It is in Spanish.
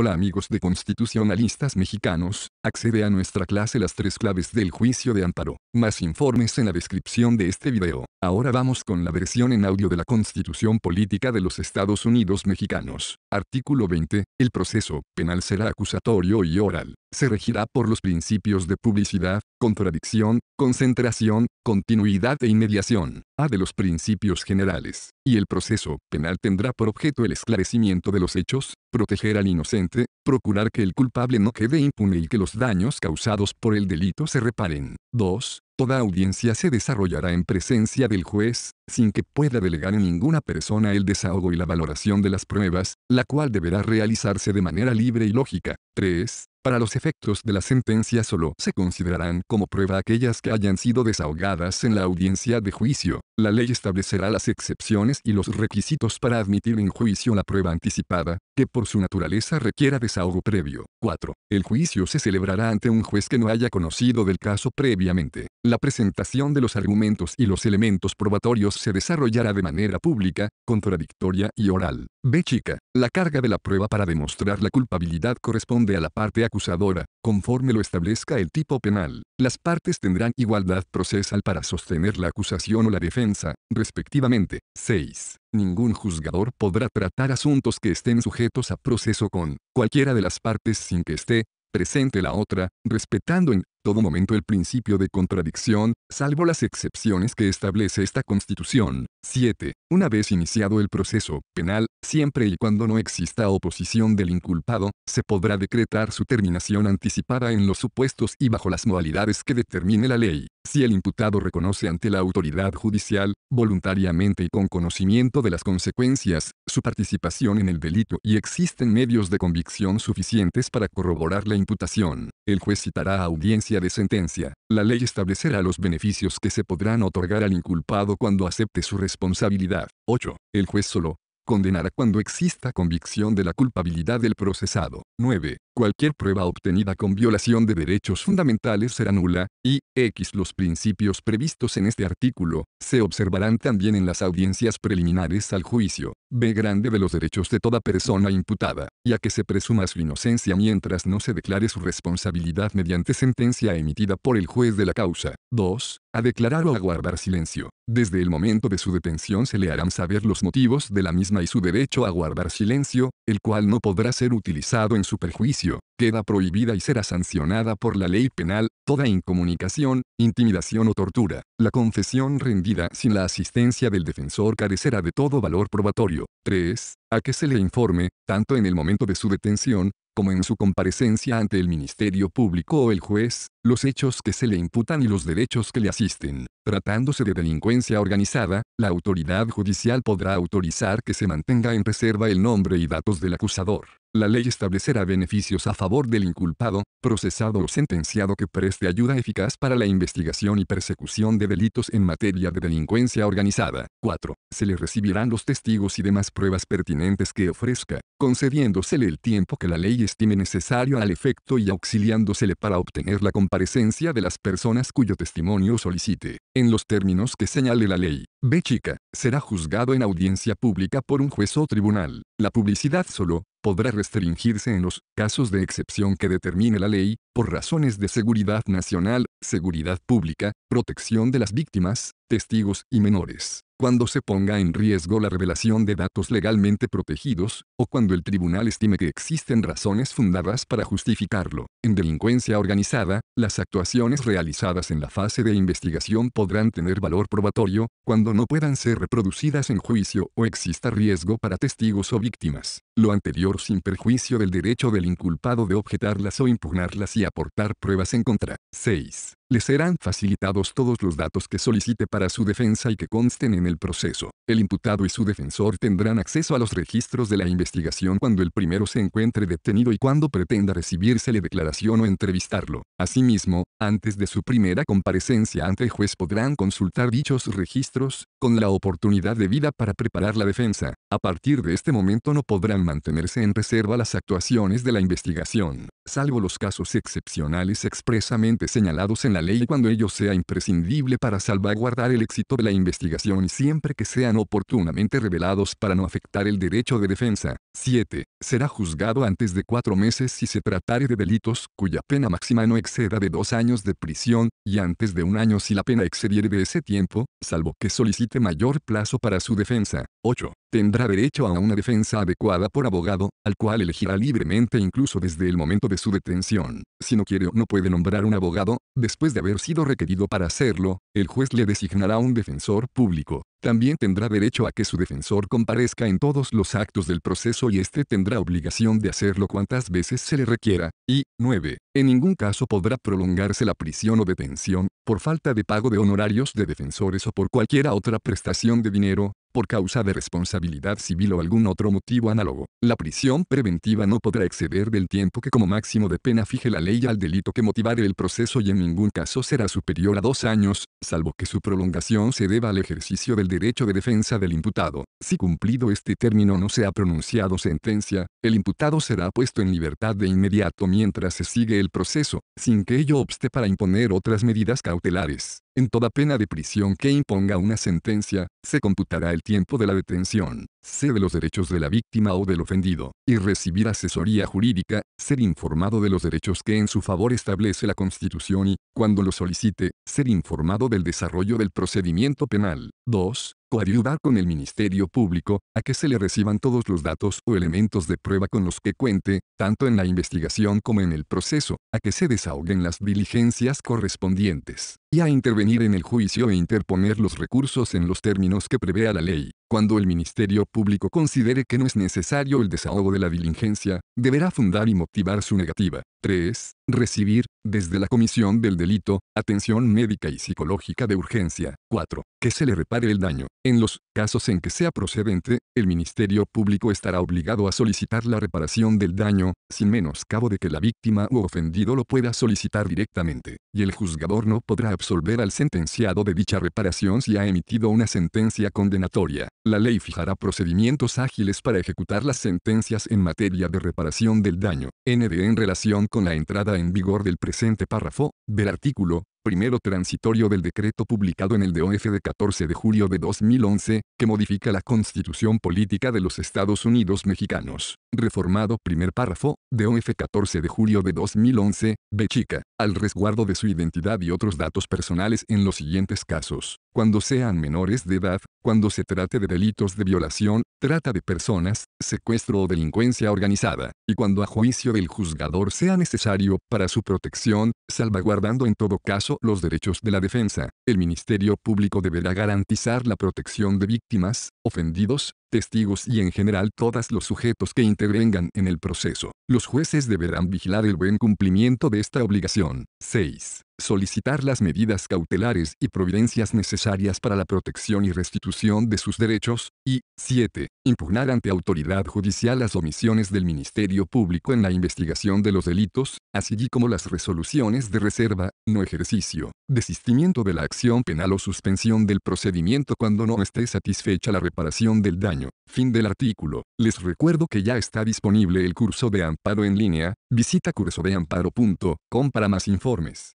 Hola amigos de constitucionalistas mexicanos, accede a nuestra clase Las tres claves del juicio de Amparo. Más informes en la descripción de este video. Ahora vamos con la versión en audio de la Constitución Política de los Estados Unidos Mexicanos. Artículo 20. El proceso penal será acusatorio y oral. Se regirá por los principios de publicidad, contradicción, concentración, continuidad e inmediación. A de los principios generales, y el proceso penal tendrá por objeto el esclarecimiento de los hechos, proteger al inocente, procurar que el culpable no quede impune y que los daños causados por el delito se reparen. 2. Toda audiencia se desarrollará en presencia del juez, sin que pueda delegar en ninguna persona el desahogo y la valoración de las pruebas, la cual deberá realizarse de manera libre y lógica. 3. Para los efectos de la sentencia solo se considerarán como prueba aquellas que hayan sido desahogadas en la audiencia de juicio. La ley establecerá las excepciones y los requisitos para admitir en juicio la prueba anticipada, que por su naturaleza requiera desahogo previo. 4. El juicio se celebrará ante un juez que no haya conocido del caso previamente. La presentación de los argumentos y los elementos probatorios se desarrollará de manera pública, contradictoria y oral. B chica, la carga de la prueba para demostrar la culpabilidad corresponde a la parte acusadora, conforme lo establezca el tipo penal. Las partes tendrán igualdad procesal para sostener la acusación o la defensa, respectivamente. 6. Ningún juzgador podrá tratar asuntos que estén sujetos a proceso con cualquiera de las partes sin que esté presente la otra, respetando en todo momento el principio de contradicción, salvo las excepciones que establece esta Constitución. 7. Una vez iniciado el proceso penal, siempre y cuando no exista oposición del inculpado, se podrá decretar su terminación anticipada en los supuestos y bajo las modalidades que determine la ley. Si el imputado reconoce ante la autoridad judicial, voluntariamente y con conocimiento de las consecuencias, su participación en el delito y existen medios de convicción suficientes para corroborar la imputación. El juez citará a audiencia de sentencia. La ley establecerá los beneficios que se podrán otorgar al inculpado cuando acepte su responsabilidad. 8. El juez solo condenará cuando exista convicción de la culpabilidad del procesado. 9 cualquier prueba obtenida con violación de derechos fundamentales será nula, y x los principios previstos en este artículo, se observarán también en las audiencias preliminares al juicio, b grande de los derechos de toda persona imputada, ya que se presuma su inocencia mientras no se declare su responsabilidad mediante sentencia emitida por el juez de la causa. 2. A declarar o a guardar silencio. Desde el momento de su detención se le harán saber los motivos de la misma y su derecho a guardar silencio, el cual no podrá ser utilizado en su perjuicio queda prohibida y será sancionada por la ley penal, toda incomunicación, intimidación o tortura. La confesión rendida sin la asistencia del defensor carecerá de todo valor probatorio. 3 a que se le informe, tanto en el momento de su detención, como en su comparecencia ante el Ministerio Público o el juez, los hechos que se le imputan y los derechos que le asisten. Tratándose de delincuencia organizada, la autoridad judicial podrá autorizar que se mantenga en reserva el nombre y datos del acusador. La ley establecerá beneficios a favor del inculpado, procesado o sentenciado que preste ayuda eficaz para la investigación y persecución de delitos en materia de delincuencia organizada. 4. Se le recibirán los testigos y demás pruebas pertinentes que ofrezca, concediéndosele el tiempo que la ley estime necesario al efecto y auxiliándosele para obtener la comparecencia de las personas cuyo testimonio solicite, en los términos que señale la ley. B. Chica, será juzgado en audiencia pública por un juez o tribunal. La publicidad solo, podrá restringirse en los casos de excepción que determine la ley, por razones de seguridad nacional, seguridad pública, protección de las víctimas, testigos y menores cuando se ponga en riesgo la revelación de datos legalmente protegidos, o cuando el tribunal estime que existen razones fundadas para justificarlo. En delincuencia organizada, las actuaciones realizadas en la fase de investigación podrán tener valor probatorio, cuando no puedan ser reproducidas en juicio o exista riesgo para testigos o víctimas. Lo anterior sin perjuicio del derecho del inculpado de objetarlas o impugnarlas y aportar pruebas en contra. 6. Le serán facilitados todos los datos que solicite para su defensa y que consten en el proceso. El imputado y su defensor tendrán acceso a los registros de la investigación cuando el primero se encuentre detenido y cuando pretenda la declaración o entrevistarlo. Asimismo, antes de su primera comparecencia ante el juez podrán consultar dichos registros, con la oportunidad debida para preparar la defensa. A partir de este momento no podrán mantenerse en reserva las actuaciones de la investigación salvo los casos excepcionales expresamente señalados en la ley cuando ello sea imprescindible para salvaguardar el éxito de la investigación y siempre que sean oportunamente revelados para no afectar el derecho de defensa. 7. Será juzgado antes de cuatro meses si se tratare de delitos cuya pena máxima no exceda de dos años de prisión, y antes de un año si la pena excediere de ese tiempo, salvo que solicite mayor plazo para su defensa. 8 tendrá derecho a una defensa adecuada por abogado, al cual elegirá libremente incluso desde el momento de su detención. Si no quiere o no puede nombrar un abogado, después de haber sido requerido para hacerlo, el juez le designará un defensor público. También tendrá derecho a que su defensor comparezca en todos los actos del proceso y éste tendrá obligación de hacerlo cuantas veces se le requiera. Y 9. En ningún caso podrá prolongarse la prisión o detención, por falta de pago de honorarios de defensores o por cualquiera otra prestación de dinero, por causa de responsabilidad civil o algún otro motivo análogo. La prisión preventiva no podrá exceder del tiempo que como máximo de pena fije la ley al delito que motivare el proceso y en ningún caso será superior a dos años, salvo que su prolongación se deba al ejercicio del derecho de defensa del imputado. Si cumplido este término no se ha pronunciado sentencia, el imputado será puesto en libertad de inmediato mientras se sigue el proceso, sin que ello obste para imponer otras medidas cautelares. En toda pena de prisión que imponga una sentencia, se computará el tiempo de la detención, se de los derechos de la víctima o del ofendido, y recibir asesoría jurídica, ser informado de los derechos que en su favor establece la Constitución y, cuando lo solicite, ser informado del desarrollo del procedimiento penal. 2 ayudar con el Ministerio Público, a que se le reciban todos los datos o elementos de prueba con los que cuente, tanto en la investigación como en el proceso, a que se desahoguen las diligencias correspondientes, y a intervenir en el juicio e interponer los recursos en los términos que prevea la ley. Cuando el Ministerio Público considere que no es necesario el desahogo de la diligencia, deberá fundar y motivar su negativa. 3. Recibir, desde la comisión del delito, atención médica y psicológica de urgencia. 4. Que se le repare el daño. En los casos en que sea procedente, el Ministerio Público estará obligado a solicitar la reparación del daño, sin menoscabo de que la víctima u ofendido lo pueda solicitar directamente, y el juzgador no podrá absolver al sentenciado de dicha reparación si ha emitido una sentencia condenatoria. La ley fijará procedimientos ágiles para ejecutar las sentencias en materia de reparación del daño. ND e en relación con la entrada en vigor del presente párrafo, del artículo, primero transitorio del decreto publicado en el DOF de 14 de julio de 2011, que modifica la Constitución Política de los Estados Unidos Mexicanos. Reformado primer párrafo, DOF 14 de julio de 2011, bechica al resguardo de su identidad y otros datos personales en los siguientes casos cuando sean menores de edad, cuando se trate de delitos de violación, trata de personas, secuestro o delincuencia organizada, y cuando a juicio del juzgador sea necesario para su protección, salvaguardando en todo caso los derechos de la defensa. El Ministerio Público deberá garantizar la protección de víctimas, ofendidos, testigos y en general todos los sujetos que intervengan en el proceso. Los jueces deberán vigilar el buen cumplimiento de esta obligación. 6 solicitar las medidas cautelares y providencias necesarias para la protección y restitución de sus derechos, y 7. Impugnar ante autoridad judicial las omisiones del Ministerio Público en la investigación de los delitos, así como las resoluciones de reserva, no ejercicio, desistimiento de la acción penal o suspensión del procedimiento cuando no esté satisfecha la reparación del daño. Fin del artículo. Les recuerdo que ya está disponible el curso de amparo en línea, visita cursodeamparo.com para más informes.